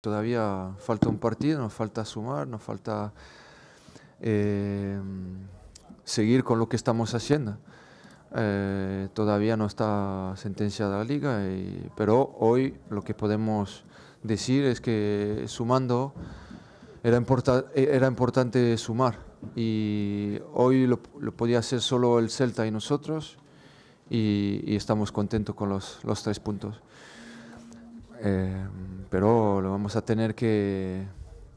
Todavía falta un partido, nos falta sumar, nos falta eh, seguir con lo que estamos haciendo. Eh, todavía no está sentenciada la liga, pero hoy lo que podemos decir es que sumando era, era importante sumar y hoy lo, podía hacer solo el Celta y nosotros y, estamos contentos con los, tres puntos. Eh, pero lo vamos a tener que,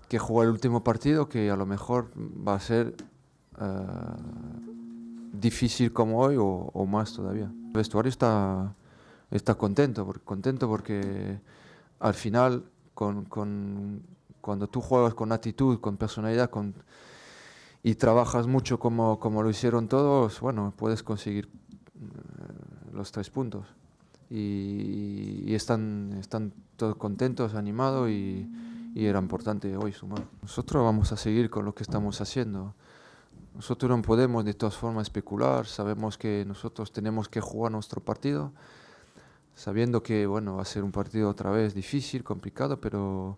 que, jugar el último partido, que a lo mejor va a ser eh, difícil como hoy o, más todavía. El vestuario está, está contento, porque, contento porque al final, con, con, cuando tú juegas con actitud, con personalidad, con, y trabajas mucho como, como lo hicieron todos, bueno, puedes conseguir eh, los tres puntos. y, están, están todos contentos, animados y, era importante hoy sumar. Nosotros vamos a seguir con lo que estamos haciendo. Nosotros no podemos de todas formas especular, sabemos que nosotros tenemos que jugar nuestro partido, sabiendo que bueno, va a ser un partido otra vez difícil, complicado, pero,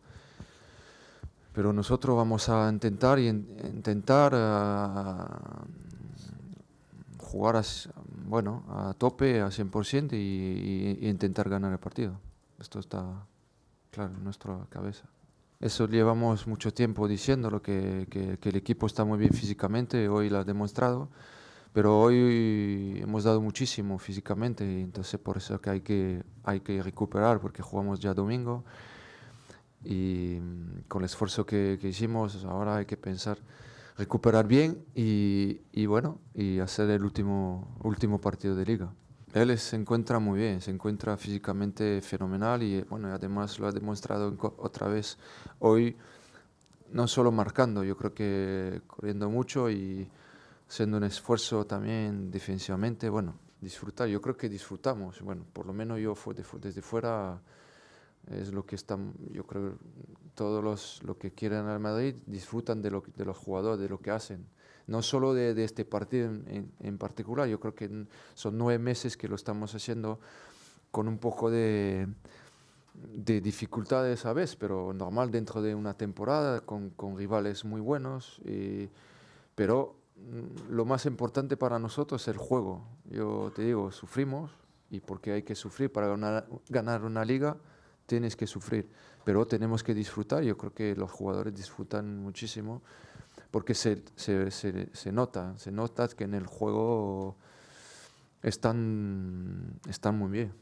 pero nosotros vamos a intentar y intentar ah, jugar a, bueno, a tope, a 100% y intentar ganar el partido. Esto está claro en nuestra cabeza. Eso llevamos mucho tiempo diciéndolo, que, que, el equipo está muy bien físicamente, hoy lo ha demostrado, pero hoy hemos dado muchísimo físicamente, entonces por eso que hay, que hay que recuperar, porque jugamos ya domingo y mm, con el esfuerzo que, hicimos ahora hay que pensar recuperar bien y, y bueno, y hacer el último, último partido de liga. Él se encuentra muy bien, se encuentra físicamente fenomenal y bueno, además lo ha demostrado otra vez hoy, no solo marcando, yo creo que corriendo mucho y siendo un esfuerzo también defensivamente, bueno, disfrutar, yo creo que disfrutamos, bueno, por lo menos yo desde fuera es lo que están, yo creo, todos los que quieren al Madrid disfrutan de, lo, de los jugadores, de lo que hacen. No solo de, de este partido en, en, particular, yo creo que son nueve meses que lo estamos haciendo con un poco de, de dificultades a veces, pero normal dentro de una temporada, con, con rivales muy buenos. pero mm, lo más importante para nosotros es el juego. Yo te digo, sufrimos, y porque hay que sufrir para ganar, ganar una liga tienes que sufrir, pero tenemos que disfrutar. Yo creo que los jugadores disfrutan muchísimo porque se, se, se, se nota, se nota que en el juego están, están muy bien.